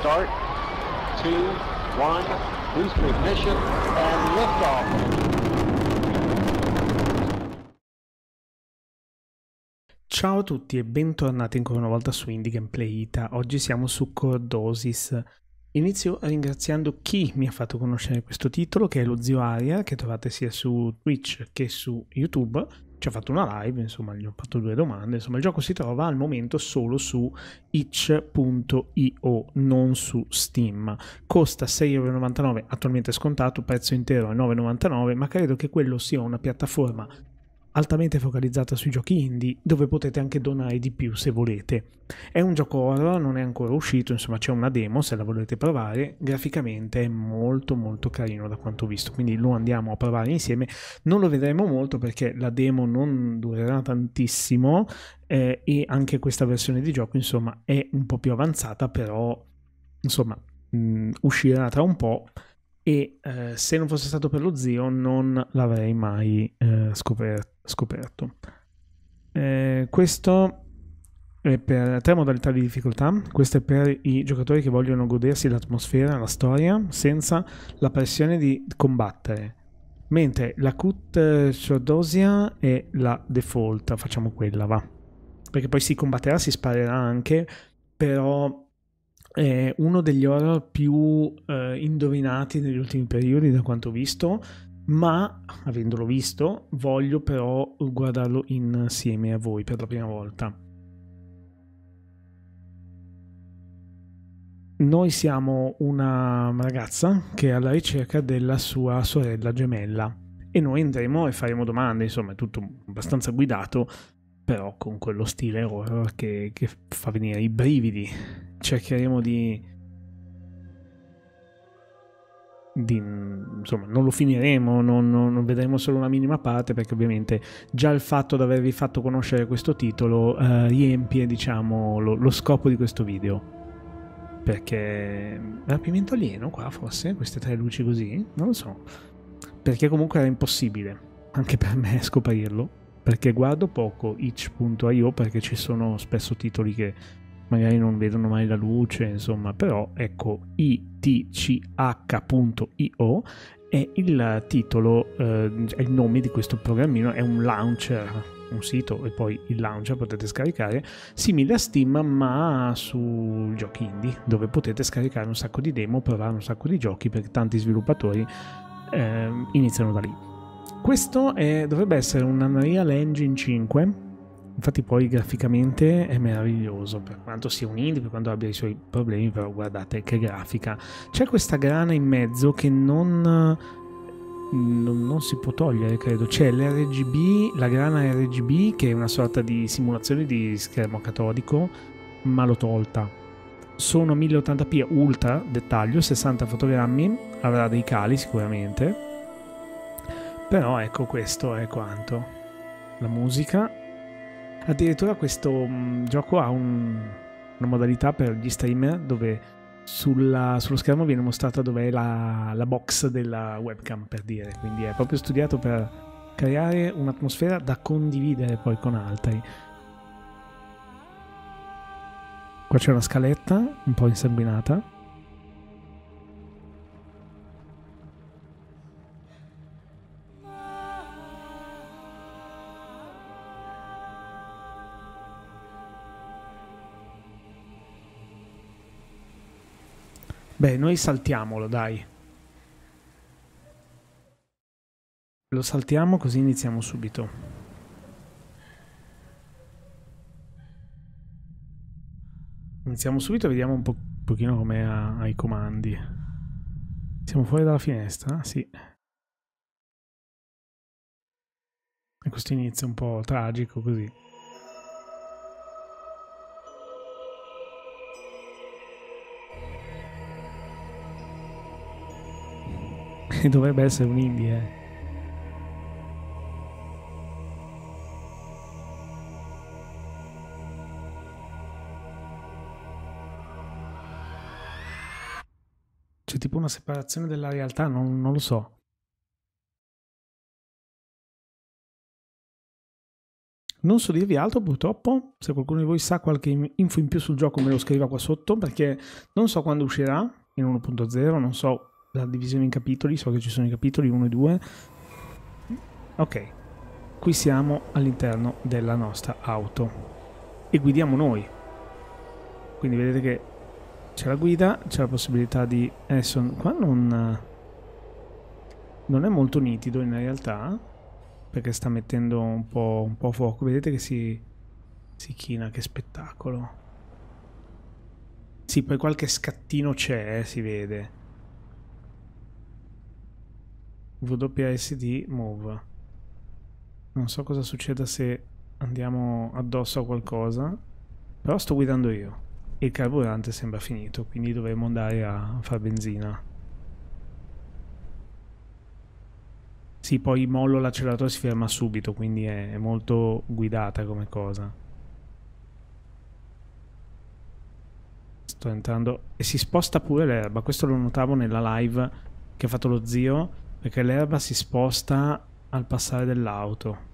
start, two, one, boost ignition, and liftoff. Ciao a tutti e bentornati ancora una volta su Indie Gameplay Ita. Oggi siamo su Cordosis. Inizio ringraziando chi mi ha fatto conoscere questo titolo, che è lo zio Aria, che trovate sia su Twitch che su YouTube ci ha fatto una live, insomma, gli ho fatto due domande. Insomma, il gioco si trova al momento solo su itch.io, non su Steam. Costa 6,99€, attualmente scontato, prezzo intero è 9,99€, ma credo che quello sia una piattaforma altamente focalizzata sui giochi indie, dove potete anche donare di più se volete. È un gioco horror, non è ancora uscito, insomma c'è una demo se la volete provare, graficamente è molto molto carino da quanto ho visto, quindi lo andiamo a provare insieme, non lo vedremo molto perché la demo non durerà tantissimo eh, e anche questa versione di gioco insomma è un po' più avanzata, però insomma mh, mm, uscirà tra un po' e eh, se non fosse stato per lo zio non l'avrei mai eh, scoper- scoperto. Eh, questo è per tre modalità di difficoltà, questo è per i giocatori che vogliono godersi l'atmosfera, la storia, senza la pressione di combattere. Mentre la Cut eh, Shordosia è la default, facciamo quella, va. Perché poi si combatterà, si sparerà anche, però è uno degli horror più eh, indovinati negli ultimi periodi da quanto ho visto, ma avendolo visto voglio però guardarlo insieme a voi per la prima volta. Noi siamo una ragazza che è alla ricerca della sua sorella gemella e noi andremo e faremo domande, insomma è tutto abbastanza guidato, però con quello stile horror che, che fa venire i brividi cercheremo di di, insomma, non lo finiremo, non, non, vedremo solo una minima parte perché ovviamente già il fatto di avervi fatto conoscere questo titolo eh, riempie diciamo lo, lo, scopo di questo video. Perché rapimento alieno qua forse, queste tre luci così, non lo so. Perché comunque era impossibile, anche per me, scoprirlo. Perché guardo poco itch.io perché ci sono spesso titoli che magari non vedono mai la luce, insomma, però ecco itch.io è il titolo, eh, è il nome di questo programmino, è un launcher un sito e poi il launcher potete scaricare, simile a Steam ma su giochi indie, dove potete scaricare un sacco di demo, provare un sacco di giochi perché tanti sviluppatori eh, iniziano da lì. Questo è, dovrebbe essere un Unreal Engine 5 Infatti poi graficamente è meraviglioso, per quanto sia un indie, per quanto abbia i suoi problemi, però guardate che grafica. C'è questa grana in mezzo che non, non, non si può togliere, credo. C'è l'RGB, la grana RGB, che è una sorta di simulazione di schermo catodico, ma l'ho tolta. Sono 1080p ultra dettaglio, 60 fotogrammi, avrà dei cali sicuramente. Però ecco questo è quanto. La musica Addirittura questo mm, gioco ha un, una modalità per gli streamer dove sulla, sullo schermo viene mostrata dov'è la, la box della webcam per dire, quindi è proprio studiato per creare un'atmosfera da condividere poi con altri. Qua c'è una scaletta un po' insanguinata Beh, noi saltiamolo, dai. Lo saltiamo così iniziamo subito. Iniziamo subito e vediamo un po pochino come ai comandi. Siamo fuori dalla finestra? Sì. E questo inizio un po' tragico così. dovrebbe essere un indie. Eh. C'è tipo una separazione della realtà, non, non lo so. Non so dirvi altro purtroppo, se qualcuno di voi sa qualche info in più sul gioco me lo scriva qua sotto perché non so quando uscirà in 1.0, non so la divisione in capitoli, so che ci sono i capitoli 1 e 2. Ok, qui siamo all'interno della nostra auto e guidiamo noi. Quindi vedete che c'è la guida, c'è la possibilità di... Adesso qua non... Non è molto nitido in realtà, perché sta mettendo un po', un po fuoco. Vedete che si, si china, che spettacolo. Sì, poi qualche scattino c'è, eh, si vede. WSD move. Non so cosa succeda se andiamo addosso a qualcosa, però sto guidando io. Il carburante sembra finito, quindi dovremmo andare a far benzina. Sì, poi mollo l'acceleratore si ferma subito, quindi è, è molto guidata come cosa. Sto entrando e si sposta pure l'erba, questo lo notavo nella live che ha fatto lo zio perché l'erba si sposta al passare dell'auto.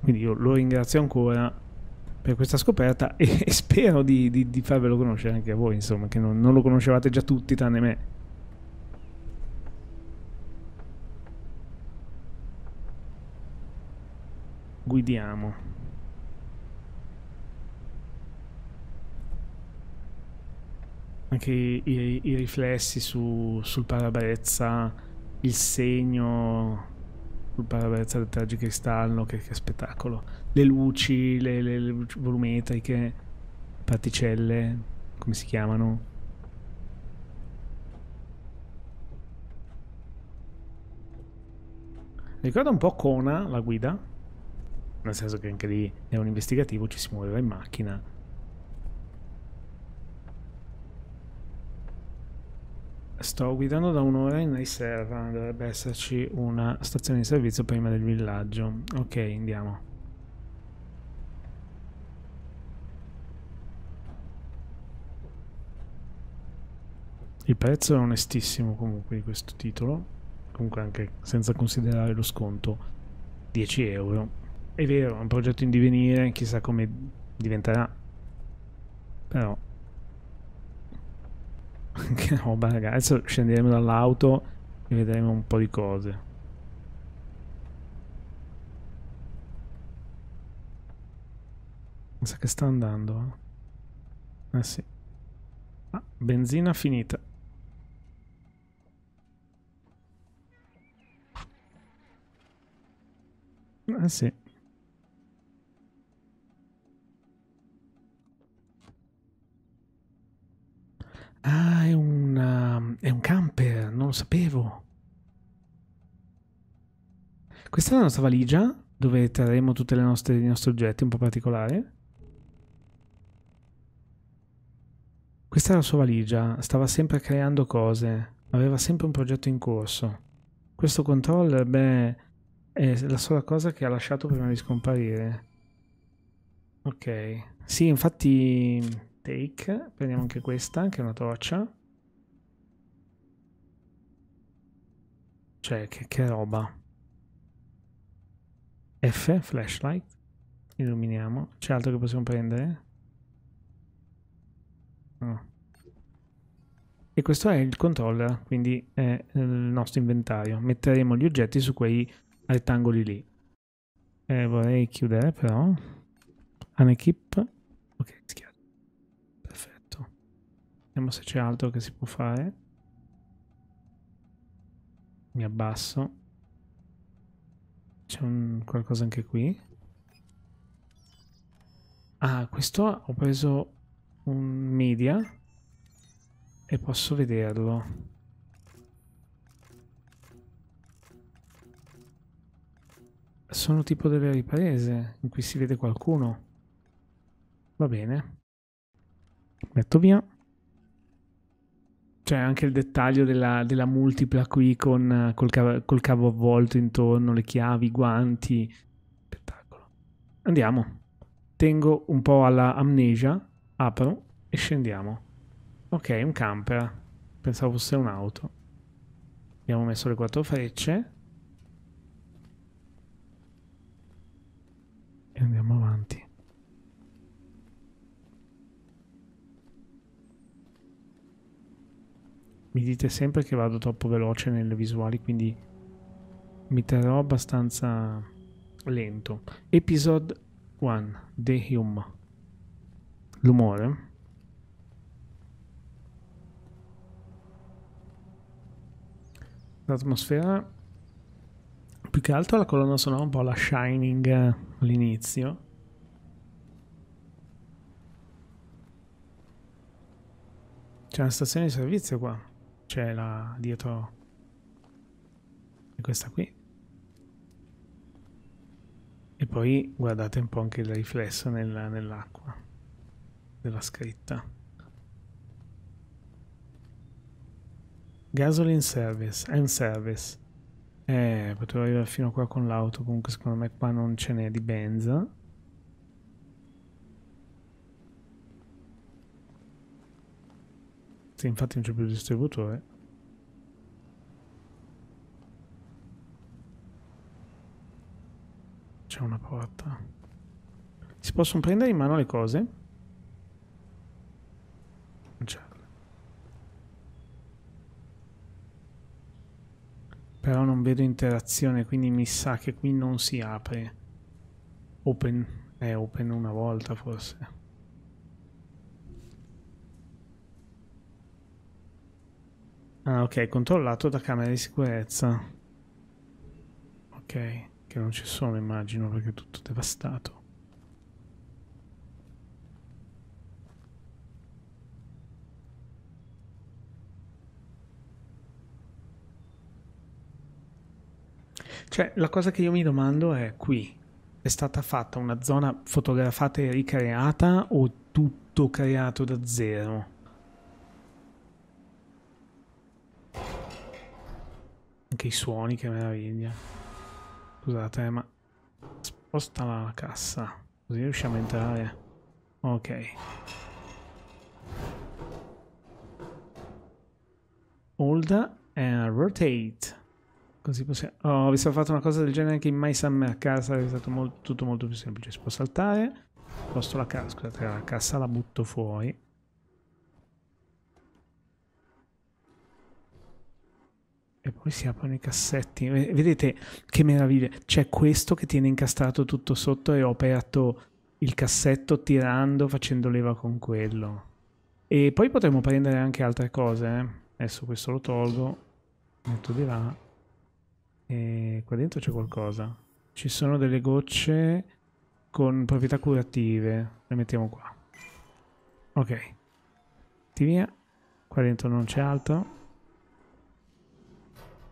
Quindi io lo ringrazio ancora per questa scoperta e, spero di, di, di, farvelo conoscere anche a voi, insomma, che non, non lo conoscevate già tutti, tranne me. Guidiamo. anche i, i, i riflessi su, sul parabrezza, il segno sul parabrezza del tergicristallo, che, che spettacolo. Le luci, le, le, le volumetriche, particelle, come si chiamano? Ricorda un po' Kona, la guida, nel senso che anche lì è un investigativo, ci si muoveva in macchina Sto guidando da un'ora in riserva, dovrebbe esserci una stazione di servizio prima del villaggio. Ok, andiamo. Il prezzo è onestissimo comunque di questo titolo, comunque anche senza considerare lo sconto, 10 euro. È vero, è un progetto in divenire, chissà come diventerà, però che roba ragazzi, adesso scenderemo dall'auto e vedremo un po' di cose. Mi sa che sta andando. Eh, eh sì. Ah, benzina finita. Eh sì. sapevo. Questa è la nostra valigia, dove trarremo tutti i nostri oggetti, un po' particolare. Questa è la sua valigia, stava sempre creando cose, aveva sempre un progetto in corso. Questo controller, beh, è la sola cosa che ha lasciato prima di scomparire. Ok, sì, infatti, take, prendiamo anche questa, anche una torcia. Cioè, che, che roba. F, flashlight. Illuminiamo. C'è altro che possiamo prendere? No. E questo è il controller, quindi è il nostro inventario. Metteremo gli oggetti su quei rettangoli lì. Eh, vorrei chiudere però. Unequip. Ok, schiaccio. Perfetto. Vediamo se c'è altro che si può fare mi abbasso. C'è qualcosa anche qui. Ah, questo ho preso un media e posso vederlo. Sono tipo delle riprese in cui si vede qualcuno. Va bene. Metto via cioè anche il dettaglio della, della multipla qui con col cavo, col cavo avvolto intorno, le chiavi, i guanti. Spettacolo. Andiamo. Tengo un po' alla amnesia, apro e scendiamo. Ok, un camper. Pensavo fosse un'auto. Abbiamo messo le quattro frecce. Mi dite sempre che vado troppo veloce nelle visuali, quindi mi terrò abbastanza lento. Episode 1, The Hume. L'umore. L'atmosfera, più che altro la colonna sonora un po' la Shining all'inizio. C'è una stazione di servizio qua c'è la dietro questa qui e poi guardate un po' anche il riflesso nel, nell'acqua della scritta gasoline service and service eh potevo arrivare fino a qua con l'auto comunque secondo me qua non ce n'è di benza Sì, infatti non c'è più il distributore. C'è una porta. Si possono prendere in mano le cose? Non c'è. Però non vedo interazione, quindi mi sa che qui non si apre. Open. È open una volta forse. Ah, ok, controllato da camera di sicurezza. Ok, che non ci sono, immagino, perché è tutto devastato. Cioè, la cosa che io mi domando è qui è stata fatta una zona fotografata e ricreata o tutto creato da zero? anche i suoni, che meraviglia. Scusate, eh, ma sposta la cassa, così riusciamo a entrare. Ok. Hold and rotate. Così possiamo... Oh, avessimo fatto una cosa del genere anche in My Summer a casa sarebbe stato molto, tutto molto più semplice. Si può saltare, sposto la cassa, scusate, la cassa la butto fuori. E poi si aprono i cassetti. Vedete che meraviglia. C'è questo che tiene incastrato tutto sotto e ho aperto il cassetto tirando, facendo leva con quello. E poi potremmo prendere anche altre cose. Eh. Adesso questo lo tolgo. Metto di là. E qua dentro c'è qualcosa. Ci sono delle gocce con proprietà curative. Le mettiamo qua. Ok. Ti via. Qua dentro non c'è altro.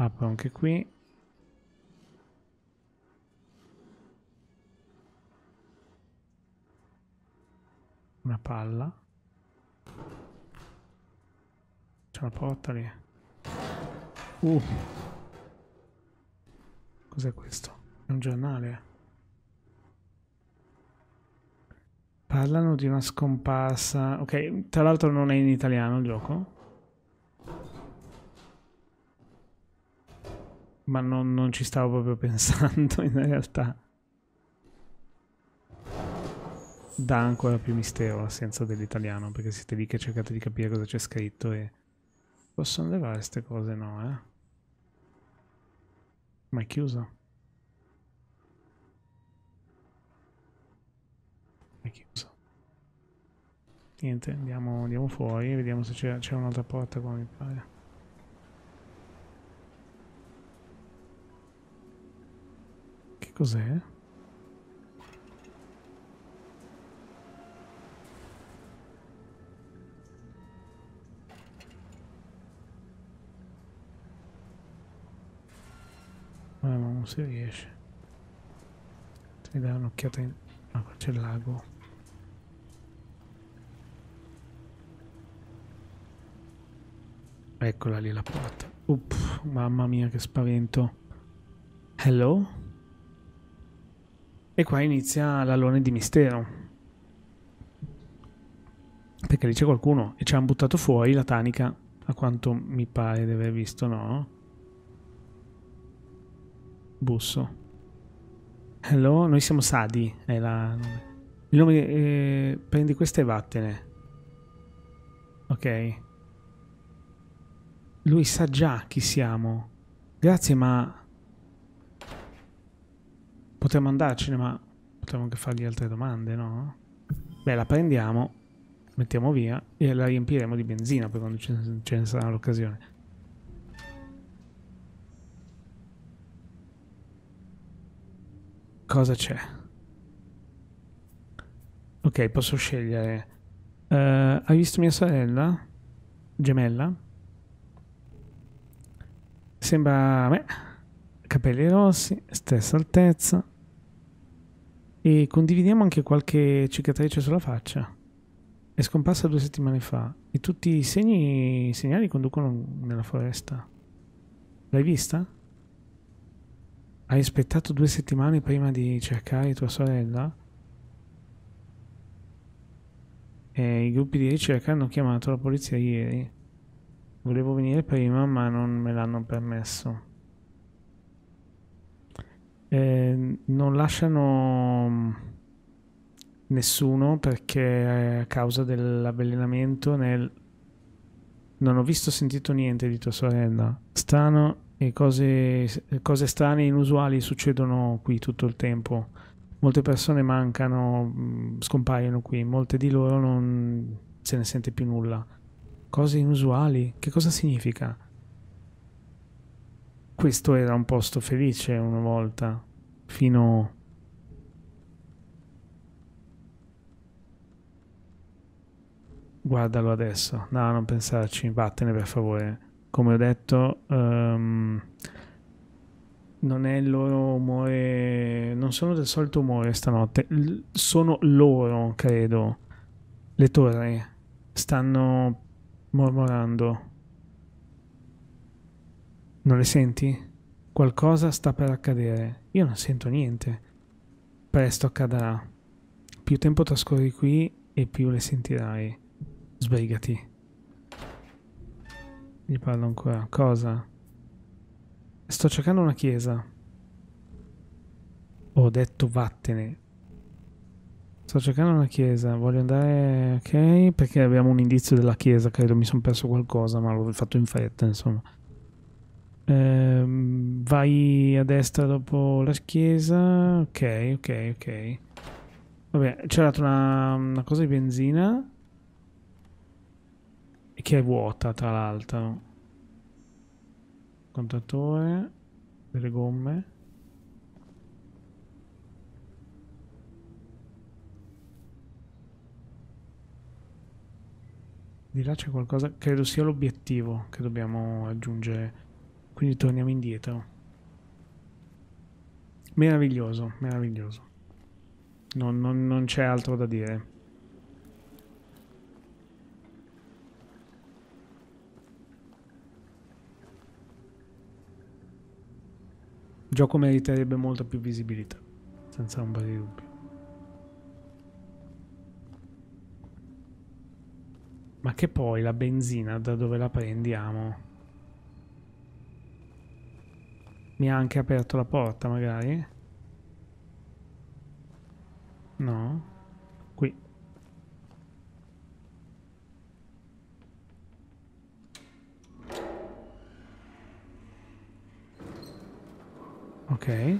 Apro anche qui. Una palla. C'è una porta lì. Uh. Cos'è questo? È un giornale. Parlano di una scomparsa. Ok, tra l'altro non è in italiano il gioco. ma non, non ci stavo proprio pensando in realtà. Dà ancora più mistero l'assenza dell'italiano, perché siete lì che cercate di capire cosa c'è scritto e... Possono levare queste cose, no, eh? Ma è chiuso? È chiuso. Niente, andiamo, andiamo fuori, vediamo se c'è un'altra porta qua, mi pare. Cos'è? Ah, ma non si riesce. Si dà un'occhiata in... Ah, qua c'è il lago. Eccola lì la porta. Up, mamma mia che spavento. Hello? E qua inizia l'alone di mistero. Perché lì c'è qualcuno e ci hanno buttato fuori la tanica, a quanto mi pare di aver visto, no? Busso. Hello, noi siamo Sadi, è la... Il nome... Eh, prendi questa e vattene. Ok. Lui sa già chi siamo. Grazie, ma Potremmo andarcene, ma potremmo anche fargli altre domande, no? Beh, la prendiamo, mettiamo via e la riempiremo di benzina per quando ce ne sarà l'occasione. Cosa c'è? Ok, posso scegliere. Uh, hai visto mia sorella? Gemella? Sembra a me. Capelli rossi, stessa altezza. E condividiamo anche qualche cicatrice sulla faccia. È scomparsa due settimane fa e tutti i segni, i segnali conducono nella foresta. L'hai vista? Hai aspettato due settimane prima di cercare tua sorella? E I gruppi di ricerca hanno chiamato la polizia ieri. Volevo venire prima ma non me l'hanno permesso eh, non lasciano mm, nessuno perché eh, a causa dell'avvelenamento nel... non ho visto sentito niente di tua sorella strano e cose, cose strane e inusuali succedono qui tutto il tempo molte persone mancano mm, scompaiono qui molte di loro non se ne sente più nulla cose inusuali che cosa significa? questo era un posto felice una volta, fino... Guardalo adesso, no, non pensarci, vattene per favore. Come ho detto, um, non è il loro umore, non sono del solito umore stanotte, L sono loro, credo. Le torri stanno mormorando. Non le senti? Qualcosa sta per accadere. Io non sento niente. Presto accadrà. Più tempo trascorri qui e più le sentirai. Sbrigati. Gli parlo ancora. Cosa? Sto cercando una chiesa. Ho detto vattene. Sto cercando una chiesa, voglio andare, ok, perché abbiamo un indizio della chiesa, credo mi sono perso qualcosa, ma l'ho fatto in fretta, insomma. Eh, vai a destra dopo la chiesa. Ok, ok, ok. Vabbè, c'è dato una, una cosa di benzina. Che è vuota, tra l'altro. Contatore. Delle gomme. Di là c'è qualcosa, credo sia l'obiettivo che dobbiamo raggiungere. Quindi torniamo indietro. Meraviglioso, meraviglioso. non, non, non c'è altro da dire. Il gioco meriterebbe molta più visibilità, senza un po' di dubbio. Ma che poi la benzina da dove la prendiamo? mi ha anche aperto la porta magari? No? Qui. Ok.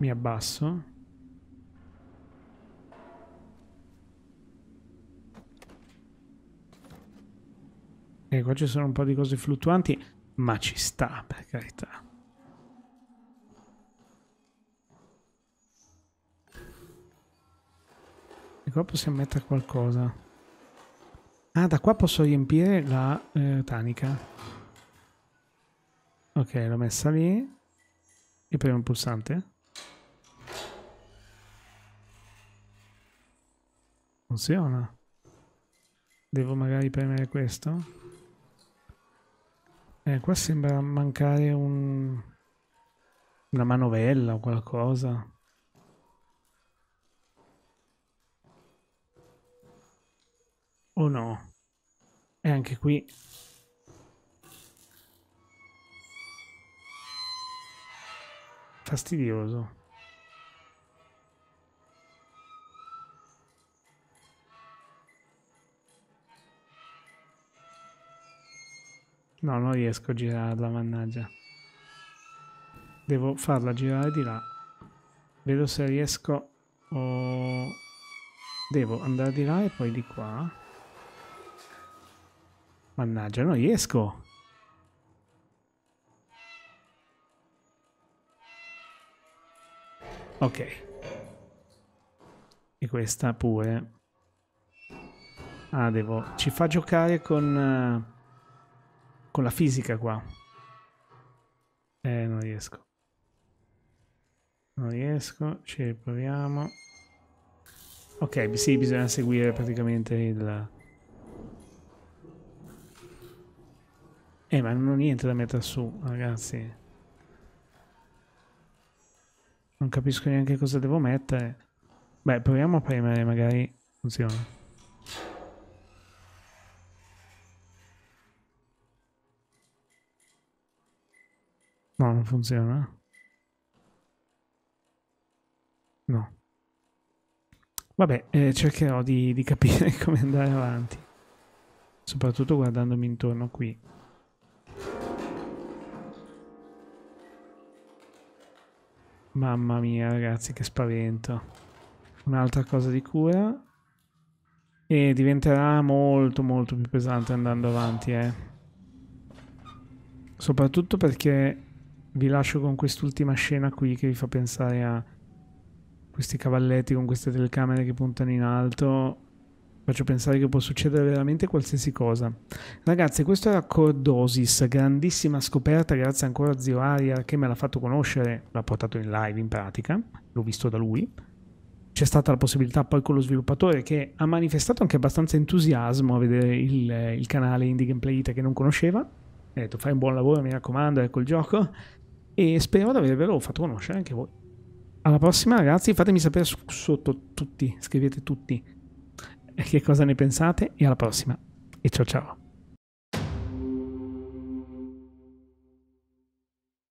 Mi abbasso. E qua ci sono un po' di cose fluttuanti, ma ci sta, per carità. E qua possiamo mettere qualcosa. Ah, da qua posso riempire la eh, tanica. Ok, l'ho messa lì. E premo il pulsante. Funziona. Devo magari premere questo? Eh, qua sembra mancare un... una manovella o qualcosa. O no? E anche qui fastidioso. No, non riesco a girarla, mannaggia. Devo farla girare di là. Vedo se riesco... Oh... Devo andare di là e poi di qua. Mannaggia, non riesco. Ok. E questa pure. Ah, devo... Ci fa giocare con... Eh, con la fisica qua. Eh, non riesco. Non riesco, ci riproviamo. Ok, sì, bisogna seguire praticamente il... Eh, ma non ho niente da mettere su, ragazzi. Non capisco neanche cosa devo mettere. Beh, proviamo a premere, magari funziona. No, non funziona. No. Vabbè, eh, cercherò di, di capire come andare avanti. Soprattutto guardandomi intorno qui. Mamma mia, ragazzi, che spavento. Un'altra cosa di cura. E diventerà molto, molto più pesante andando avanti, eh. Soprattutto perché vi lascio con quest'ultima scena qui che vi fa pensare a questi cavalletti con queste telecamere che puntano in alto faccio pensare che può succedere veramente qualsiasi cosa. Ragazzi, questo era Cordosis, grandissima scoperta, grazie ancora a zio Aria che me l'ha fatto conoscere, l'ha portato in live in pratica, l'ho visto da lui. C'è stata la possibilità poi con lo sviluppatore che ha manifestato anche abbastanza entusiasmo a vedere il, il canale Indie Gameplay Ita che non conosceva. Ha detto fai un buon lavoro, mi raccomando, ecco il gioco e spero di avervelo fatto conoscere anche voi. Alla prossima ragazzi, fatemi sapere sotto tutti, scrivete tutti eh, che cosa ne pensate e alla prossima. E ciao ciao.